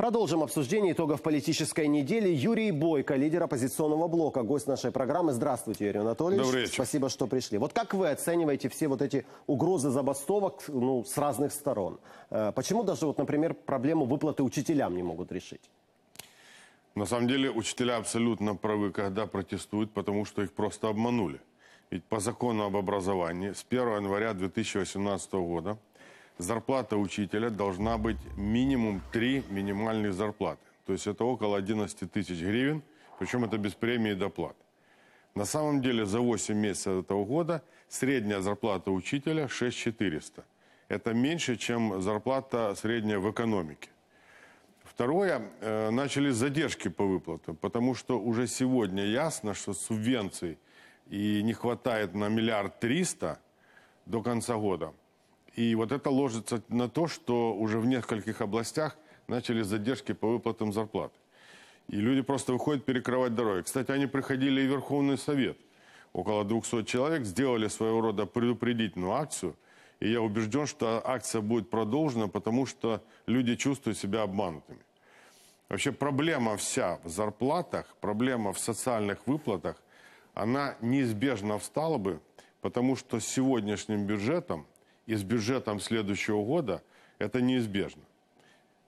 Продолжим обсуждение итогов политической недели. Юрий Бойко, лидер оппозиционного блока, гость нашей программы. Здравствуйте, Юрий Анатольевич. Добрый вечер. Спасибо, что пришли. Вот как вы оцениваете все вот эти угрозы забастовок ну, с разных сторон? Э, почему даже, вот, например, проблему выплаты учителям не могут решить? На самом деле учителя абсолютно правы, когда протестуют, потому что их просто обманули. Ведь по закону об образовании с 1 января 2018 года зарплата учителя должна быть минимум три минимальных зарплаты. То есть это около 11 тысяч гривен, причем это без премии и доплат. На самом деле за 8 месяцев этого года средняя зарплата учителя 6400. Это меньше, чем зарплата средняя в экономике. Второе, э, начались задержки по выплатам, потому что уже сегодня ясно, что субвенций и не хватает на миллиард триста до конца года. И вот это ложится на то, что уже в нескольких областях начали задержки по выплатам зарплат. И люди просто выходят перекрывать дороги. Кстати, они приходили и в Верховный Совет. Около 200 человек сделали своего рода предупредительную акцию. И я убежден, что акция будет продолжена, потому что люди чувствуют себя обманутыми. Вообще проблема вся в зарплатах, проблема в социальных выплатах, она неизбежно встала бы, потому что сегодняшним бюджетом и с бюджетом следующего года, это неизбежно.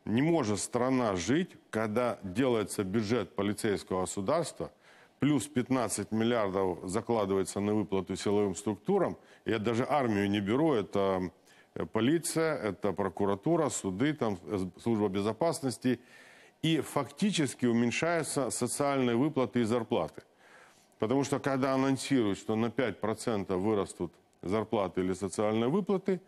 Не может страна жить, когда делается бюджет полицейского государства, плюс 15 миллиардов закладывается на выплату силовым структурам. Я даже армию не беру, это э, полиция, это прокуратура, суды, там, э, служба безопасности. И фактически уменьшаются социальные выплаты и зарплаты. Потому что когда анонсируют, что на 5% вырастут зарплаты или социальные выплаты,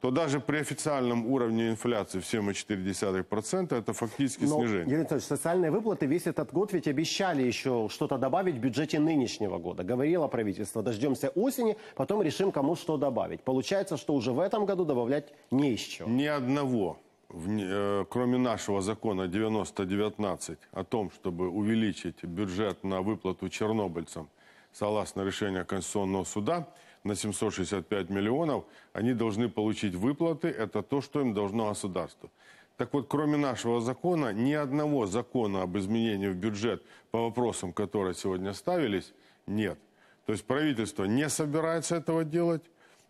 то даже при официальном уровне инфляции в 7,4% это фактически Но, снижение. Юрий Анатольевич, социальные выплаты весь этот год ведь обещали еще что-то добавить в бюджете нынешнего года. Говорило правительство, дождемся осени, потом решим, кому что добавить. Получается, что уже в этом году добавлять не из чего. Ни одного, э, кроме нашего закона 9019 о том, чтобы увеличить бюджет на выплату чернобыльцам, согласно решению Конституционного суда, на 765 миллионов, они должны получить выплаты, это то, что им должно государство. Так вот, кроме нашего закона, ни одного закона об изменении в бюджет по вопросам, которые сегодня ставились, нет. То есть правительство не собирается этого делать,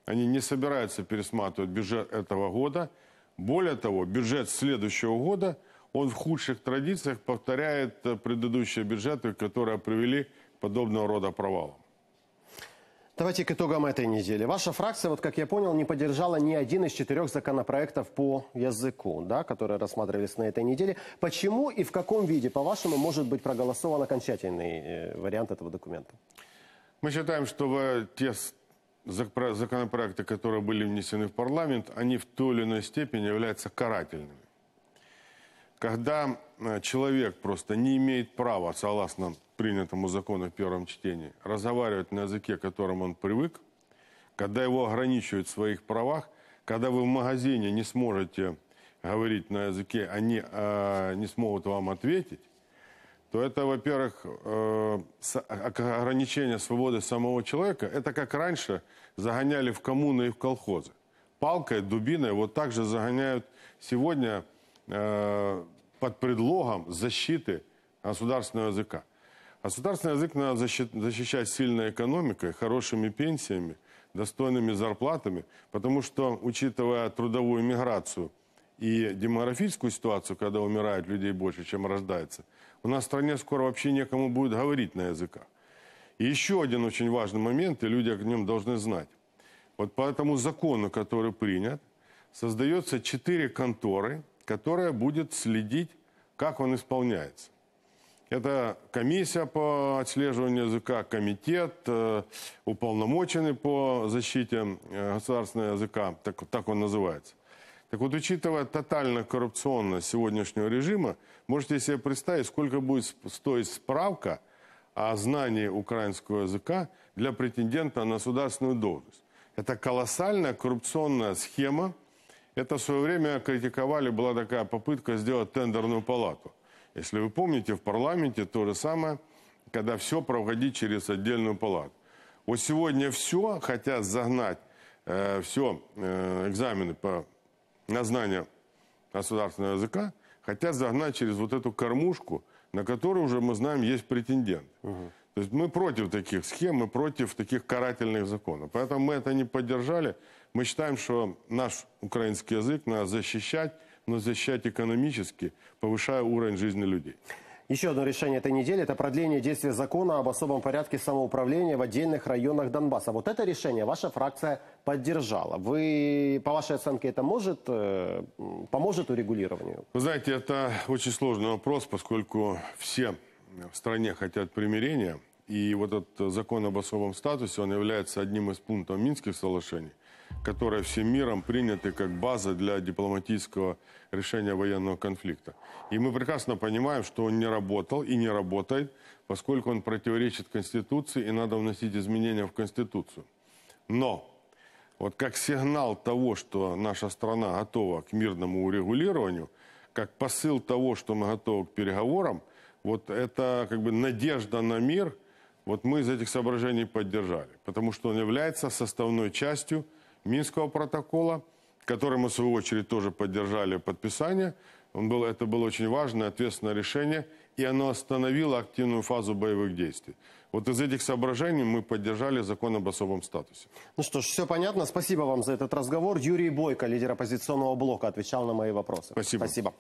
они не собираются пересматривать бюджет этого года. Более того, бюджет следующего года, он в худших традициях повторяет э, предыдущие бюджеты, которые привели к подобного рода провалам. Давайте к итогам этой недели. Ваша фракция, вот как я понял, не поддержала ни один из четырех законопроектов по языку, да, которые рассматривались на этой неделе. Почему и в каком виде, по-вашему, может быть проголосован окончательный э, вариант этого документа? Мы считаем, что те законопроекты, которые были внесены в парламент, они в той или иной степени являются карательными. Когда э, человек просто не имеет права, согласно принятому закону в первом чтении, разговаривать на языке, к которому он привык, когда его ограничивают в своих правах, когда вы в магазине не сможете говорить на языке, они а э, а, не смогут вам ответить, то это, во-первых, э, ограничение свободы самого человека. Это как раньше загоняли в коммуны и в колхозы. Палкой, дубиной вот так же загоняют сегодня э, под предлогом защиты государственного языка. Государственный язык надо защищать сильной экономикой, хорошими пенсиями, достойными зарплатами, потому что, учитывая трудовую миграцию и демографическую ситуацию, когда умирает людей больше, чем рождается, у нас в стране скоро вообще некому будет говорить на языках. И еще один очень важный момент, и люди о нем должны знать. Вот по этому закону, который принят, создается четыре конторы, которая будет следить, как он исполняется. Это комиссия по отслеживанию языка, комитет, э, уполномоченный по защите э, государственного языка, так, так он называется. Так вот, учитывая тотально коррупционность сегодняшнего режима, можете себе представить, сколько будет стоить справка о знании украинского языка для претендента на государственную должность. Это колоссальная коррупционная схема. Это в свое время критиковали, была такая попытка сделать тендерную палату – если вы помните, в парламенте то же самое, когда все проходить через отдельную палату. Вот сегодня все хотят загнать, э, все э, экзамены по на знание государственного языка, хотят загнать через вот эту кормушку, на которую уже мы знаем есть претендент. Угу. То есть мы против таких схем, мы против таких карательных законов. Поэтому мы это не поддержали. Мы считаем, что наш украинский язык надо защищать, но защищать экономически, повышая уровень жизни людей. Еще одно решение этой недели – это продление действия закона об особом порядке самоуправления в отдельных районах Донбасса. Вот это решение ваша фракция поддержала. Вы, по вашей оценке, это может, э, поможет урегулированию? Вы знаете, это очень сложный вопрос, поскольку все в стране хотят примирения. И вот этот закон об особом статусе, он является одним из пунктов Минских соглашений которые всем миром приняты как база для дипломатического решения военного конфликта. И мы прекрасно понимаем, что он не работал и не работает, поскольку он противоречит Конституции и надо вносить изменения в Конституцию. Но вот как сигнал того, что наша страна готова к мирному урегулированию, как посыл того, что мы готовы к переговорам, вот это как бы надежда на мир, вот мы из этих соображений поддержали, потому что он является составной частью Минского протокола, который мы, в свою очередь, тоже поддержали подписание. Он был, это было очень важное, ответственное решение, и оно остановило активную фазу боевых действий. Вот из этих соображений мы поддержали закон об особом статусе. Ну что ж, все понятно. Спасибо вам за этот разговор. Юрий Бойко, лидер оппозиционного блока, отвечал на мои вопросы. Спасибо. Спасибо.